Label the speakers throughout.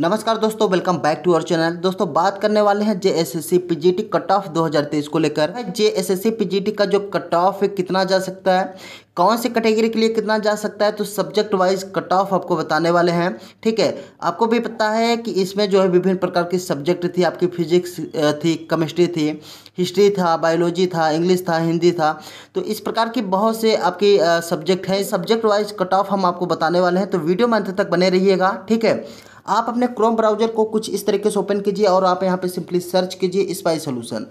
Speaker 1: नमस्कार दोस्तों welcome back to our channel दोस्तों बात करने वाले हैं J S S C P G T cut off दो हज़ार तेईस को लेकर J S S C P G T का जो कट ऑफ कितना जा सकता है कौन से कैटेगरी के लिए कितना जा सकता है तो सब्जेक्ट वाइज कट ऑफ आपको बताने वाले हैं ठीक है आपको भी पता है कि इसमें जो है विभिन्न प्रकार के सब्जेक्ट थी आपकी फिजिक्स थी केमिस्ट्री थी हिस्ट्री था बायोलॉजी था इंग्लिश था हिंदी था तो इस प्रकार की बहुत से आपके सब्जेक्ट हैं सब्जेक्ट वाइज कट ऑफ हम आपको बताने वाले हैं तो वीडियो में अंत तक बने रहिएगा ठीक है आप अपने क्रोम ब्राउजर को कुछ इस तरीके से ओपन कीजिए और आप यहाँ पर सिंपली सर्च कीजिए स्पाई सोल्यूशन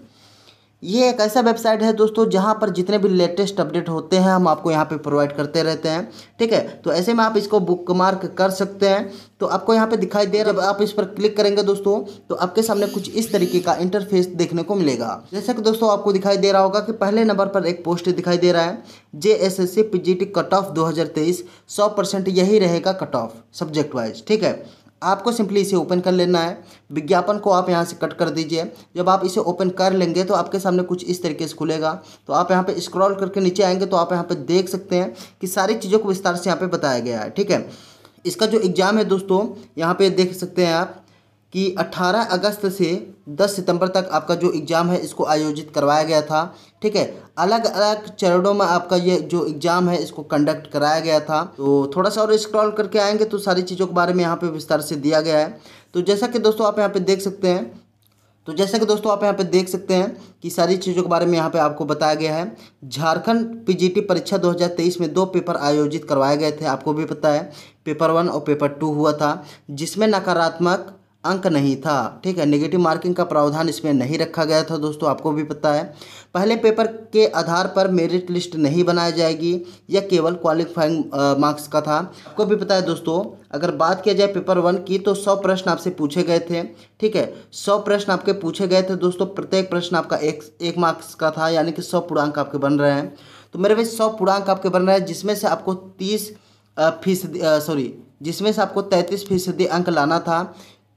Speaker 1: ये एक ऐसा वेबसाइट है दोस्तों जहाँ पर जितने भी लेटेस्ट अपडेट होते हैं हम आपको यहाँ पे प्रोवाइड करते रहते हैं ठीक है तो ऐसे में आप इसको बुक मार्क कर सकते हैं तो आपको यहाँ पे दिखाई दे रहा है आप इस पर क्लिक करेंगे दोस्तों तो आपके सामने कुछ इस तरीके का इंटरफेस देखने को मिलेगा जैसे कि दोस्तों आपको दिखाई दे रहा होगा कि पहले नंबर पर एक पोस्ट दिखाई दे रहा है J S S C P G T cut off दो हज़ार तेईस सौ परसेंट यही रहेगा कट ऑफ सब्जेक्ट वाइज ठीक है आपको सिंपली इसे ओपन कर लेना है विज्ञापन को आप यहाँ से कट कर दीजिए जब आप इसे ओपन कर लेंगे तो आपके सामने कुछ इस तरीके से खुलेगा तो आप यहाँ पे स्क्रॉल करके नीचे आएंगे तो आप यहाँ पे देख सकते हैं कि सारी चीज़ों को विस्तार से यहाँ पे बताया गया है ठीक है इसका जो एग्ज़ाम है दोस्तों यहाँ पे देख सकते हैं आप कि 18 अगस्त से 10 सितंबर तक आपका जो एग्ज़ाम है इसको आयोजित करवाया गया था ठीक है अलग अलग चरणों में आपका ये जो एग्ज़ाम है इसको कंडक्ट कराया गया था तो थोड़ा सा और स्क्रॉल करके आएंगे तो सारी चीज़ों के बारे में यहाँ पे विस्तार से दिया गया है तो जैसा कि दोस्तों आप यहाँ पर देख सकते हैं तो जैसा कि दोस्तों आप यहाँ पर देख सकते हैं कि सारी चीज़ों के बारे में यहाँ पर आपको बताया गया है झारखंड पी परीक्षा दो में दो पेपर आयोजित करवाए गए थे आपको भी पता है पेपर वन और पेपर टू हुआ था जिसमें नकारात्मक अंक नहीं था ठीक है नेगेटिव मार्किंग का प्रावधान इसमें नहीं रखा गया था दोस्तों आपको भी पता है पहले पेपर के आधार पर मेरिट लिस्ट नहीं बनाई जाएगी यह केवल क्वालिफाइंग मार्क्स का था आपको भी पता है दोस्तों अगर बात किया जाए पेपर वन की तो सौ प्रश्न आपसे पूछे गए थे ठीक है सौ प्रश्न आपके पूछे गए थे दोस्तों प्रत्येक प्रश्न आपका एक एक मार्क्स का था यानी कि सौ पूर्णांक आपके बन रहे हैं तो मेरे भाई सौ पूर्णांक आपके बन रहे हैं जिसमें से आपको तीस फीसदी सॉरी जिसमें से आपको तैंतीस फीसदी अंक लाना था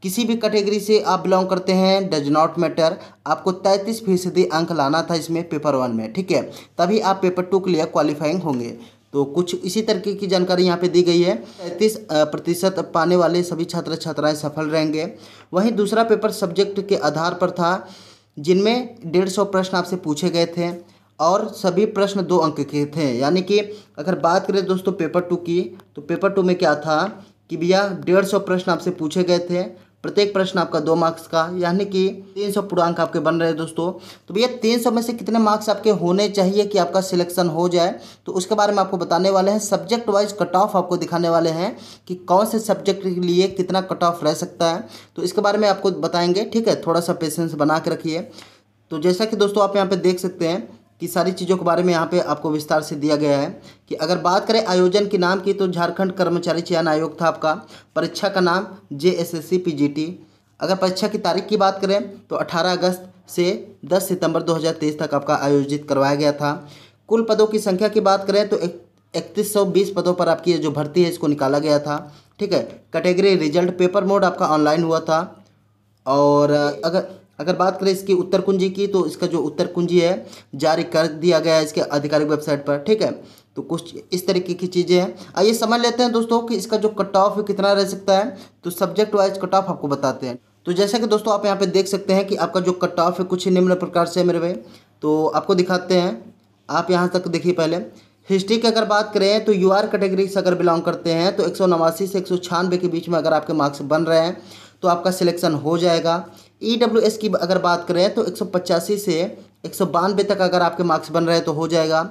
Speaker 1: किसी भी कैटेगरी से आप बिलोंग करते हैं डज नॉट मैटर आपको तैंतीस फीसदी अंक लाना था इसमें पेपर वन में ठीक है तभी आप पेपर टू के लिए क्वालिफाइंग होंगे तो कुछ इसी तरीके की जानकारी यहाँ पे दी गई है तैंतीस प्रतिशत पाने वाले सभी छात्र छात्राएं सफल रहेंगे वहीं दूसरा पेपर सब्जेक्ट के आधार पर था जिनमें डेढ़ सौ प्रश्न आपसे पूछे गए थे और सभी प्रश्न दो अंक के थे यानी कि अगर बात करें दोस्तों पेपर टू की तो पेपर टू में क्या था कि भैया डेढ़ सौ प्रश्न आपसे पूछे गए थे प्रत्येक प्रश्न आपका दो मार्क्स का यानी कि तीन सौ पूर्णांक आपके बन रहे हैं दोस्तों तो भैया तीन सौ में से कितने मार्क्स आपके होने चाहिए कि आपका सिलेक्शन हो जाए तो उसके बारे में आपको बताने वाले हैं सब्जेक्ट वाइज कट ऑफ आपको दिखाने वाले हैं कि कौन से सब्जेक्ट के लिए कितना कट ऑफ रह सकता है तो इसके बारे में आपको बताएंगे ठीक है थोड़ा सा पेशेंस बना के रखिए तो जैसा कि दोस्तों आप यहाँ पर देख सकते हैं की सारी चीज़ों के बारे में यहाँ पे आपको विस्तार से दिया गया है कि अगर बात करें आयोजन के नाम की तो झारखंड कर्मचारी चयन आयोग था आपका परीक्षा का नाम J S S C P G T अगर परीक्षा की तारीख की बात करें तो 18 अगस्त से 10 सितंबर 2023 तक आपका आयोजित करवाया गया था कुल पदों की संख्या की बात करें तो इकतीस सौ बीस पदों पर आपकी जो भर्ती है इसको निकाला गया था ठीक है कैटेगरी रिजल्ट पेपर मोड आपका ऑनलाइन हुआ था और अगर अगर बात करें इसकी उत्तर कुंजी की तो इसका जो उत्तर कुंजी है जारी कर दिया गया है इसके आधिकारिक वेबसाइट पर ठीक है तो कुछ इस तरीके की चीज़ें हैं आइए समझ लेते हैं दोस्तों कि इसका जो कट ऑफ कितना रह सकता है तो सब्जेक्ट वाइज कट ऑफ आपको बताते हैं तो जैसा कि दोस्तों आप यहाँ पे देख सकते हैं कि आपका जो कट ऑफ है कुछ निम्न प्रकार से मेरे भाई तो आपको दिखाते हैं आप यहाँ तक देखिए पहले हिस्ट्री की अगर बात करें तो यू आर कैटेगरी से अगर बिलोंग करते हैं तो एक से एक के बीच में अगर आपके मार्क्स बन रहे हैं तो आपका सिलेक्शन हो जाएगा ई e की अगर बात करें तो एक से एक तक अगर आपके मार्क्स बन रहे तो हो जाएगा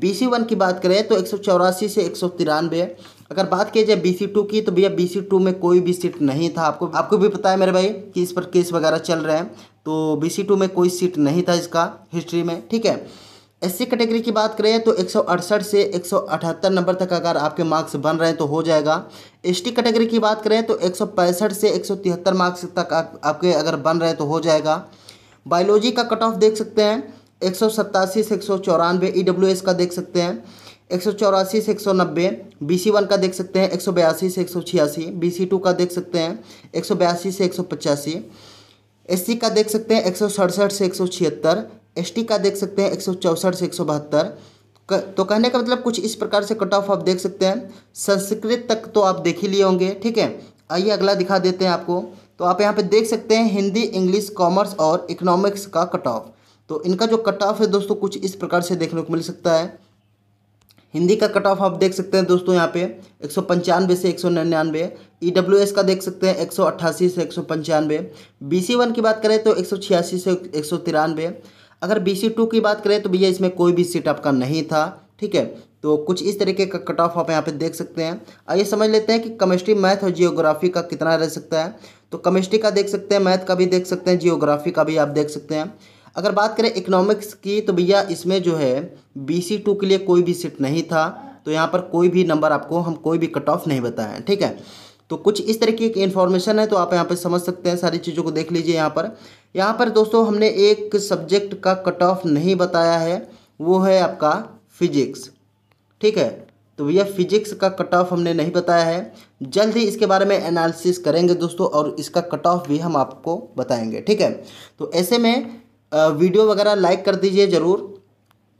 Speaker 1: बी सी वन की बात करें तो एक से एक अगर बात की जाए बी सी टू की तो भैया बी सी टू में कोई भी सीट नहीं था आपको आपको भी पता है मेरे भाई कि इस पर केस वगैरह चल रहे हैं तो बी सी टू में कोई सीट नहीं था इसका हिस्ट्री में ठीक है एससी कैटेगरी की बात करें तो एक से एक नंबर तक अगर आपके मार्क्स बन रहे हैं तो हो जाएगा एसटी कैटेगरी की बात करें तो एक से एक मार्क्स तक आप, आपके अगर बन रहे हैं तो हो जाएगा बायोलॉजी का कट ऑफ देख सकते हैं एक से एक सौ का देख सकते हैं एक सौ चौरासी से एक सौ नब्बे बी सी वन का देख सकते हैं एक सौ बयासी से एक सौ छियासी बी सी टू का देख सकते हैं एक सौ बयासी से एक सौ पचासी एस सी का देख सकते हैं एक सौ सड़सठ से एक सौ छिहत्तर एस का देख सकते हैं एक से एक तो कहने का मतलब कुछ इस प्रकार से कट ऑफ आप देख सकते हैं संस्कृत तक तो आप देख ही लिए होंगे ठीक है आइए अगला दिखा देते हैं आपको तो आप यहाँ पे देख सकते हैं हिंदी इंग्लिश कॉमर्स और इकोनॉमिक्स का कट ऑफ तो इनका जो कट ऑफ है दोस्तों कुछ इस प्रकार से देखने को मिल सकता है हिंदी का कट ऑफ आप देख सकते हैं दोस्तों यहाँ पे एक सौ पंचानवे से एक सौ निन्यानवे ई डब्ल्यू एस का देख सकते हैं एक सौ अट्ठासी से एक सौ पंचानवे बी सी वन की बात करें तो एक सौ छियासी से एक सौ तिरानवे अगर बी सी टू की बात करें तो भैया इसमें कोई भी सीट आपका नहीं था ठीक है तो कुछ इस तरीके का कट ऑफ आप यहाँ पे देख सकते हैं आइए समझ लेते हैं कि केमिस्ट्री मैथ और जियोग्राफी का कितना रह सकता है तो केमिस्ट्री का देख सकते हैं मैथ का भी देख सकते हैं जियोग्राफी का भी आप देख सकते हैं अगर बात करें इकोनॉमिक्स की तो भैया इसमें जो है बी सी टू के लिए कोई भी सीट नहीं था तो यहाँ पर कोई भी नंबर आपको हम कोई भी कट ऑफ नहीं बताए ठीक है तो कुछ इस तरीके की इन्फॉर्मेशन है तो आप यहाँ पर समझ सकते हैं सारी चीज़ों को देख लीजिए यहाँ पर यहाँ पर दोस्तों हमने एक सब्जेक्ट का कट ऑफ नहीं बताया है वो है आपका फिजिक्स ठीक है तो भैया फिजिक्स का कट ऑफ हमने नहीं बताया है जल्द ही इसके बारे में एनालिसिस करेंगे दोस्तों और इसका कट ऑफ भी हम आपको बताएंगे ठीक है तो ऐसे में वीडियो वगैरह लाइक कर दीजिए ज़रूर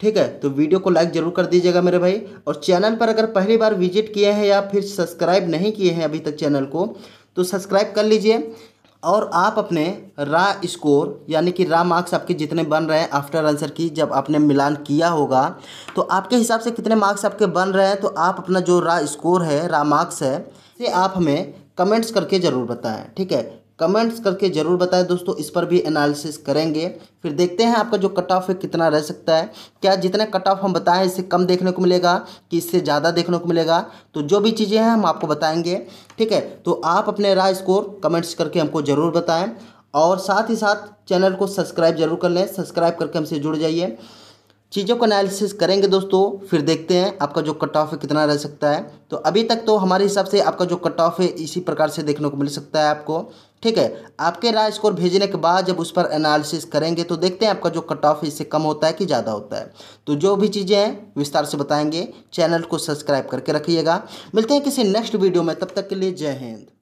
Speaker 1: ठीक है तो वीडियो को लाइक ज़रूर कर दीजिएगा मेरे भाई और चैनल पर अगर पहली बार विजिट किए हैं या फिर सब्सक्राइब नहीं किए हैं अभी तक चैनल को तो सब्सक्राइब कर लीजिए और आप अपने रा स्कोर यानी कि रा मार्क्स आपके जितने बन रहे हैं आफ्टर आंसर की जब आपने मिलान किया होगा तो आपके हिसाब से कितने मार्क्स आपके बन रहे हैं तो आप अपना जो रा स्कोर है रा मार्क्स है ये आप हमें कमेंट्स करके ज़रूर बताएं ठीक है कमेंट्स करके ज़रूर बताएं दोस्तों इस पर भी एनालिसिस करेंगे फिर देखते हैं आपका जो कट ऑफ है कितना रह सकता है क्या जितना कट ऑफ हम बताएं इससे कम देखने को मिलेगा कि इससे ज़्यादा देखने को मिलेगा तो जो भी चीज़ें हैं हम आपको बताएंगे ठीक है तो आप अपने राय स्कोर कमेंट्स करके हमको ज़रूर बताएँ और साथ ही साथ चैनल को सब्सक्राइब जरूर कर लें सब्सक्राइब करके हमसे जुड़ जाइए चीज़ों को एनालिसिस करेंगे दोस्तों फिर देखते हैं आपका जो कट ऑफ है कितना रह सकता है तो अभी तक तो हमारे हिसाब से आपका जो कट ऑफ है इसी प्रकार से देखने को मिल सकता है आपको ठीक है आपके राय स्कोर भेजने के बाद जब उस पर एनालिसिस करेंगे तो देखते हैं आपका जो कट ऑफ इससे कम होता है कि ज़्यादा होता है तो जो भी चीज़ें हैं विस्तार से बताएंगे चैनल को सब्सक्राइब करके रखिएगा मिलते हैं किसी नेक्स्ट वीडियो में तब तक के लिए जय हिंद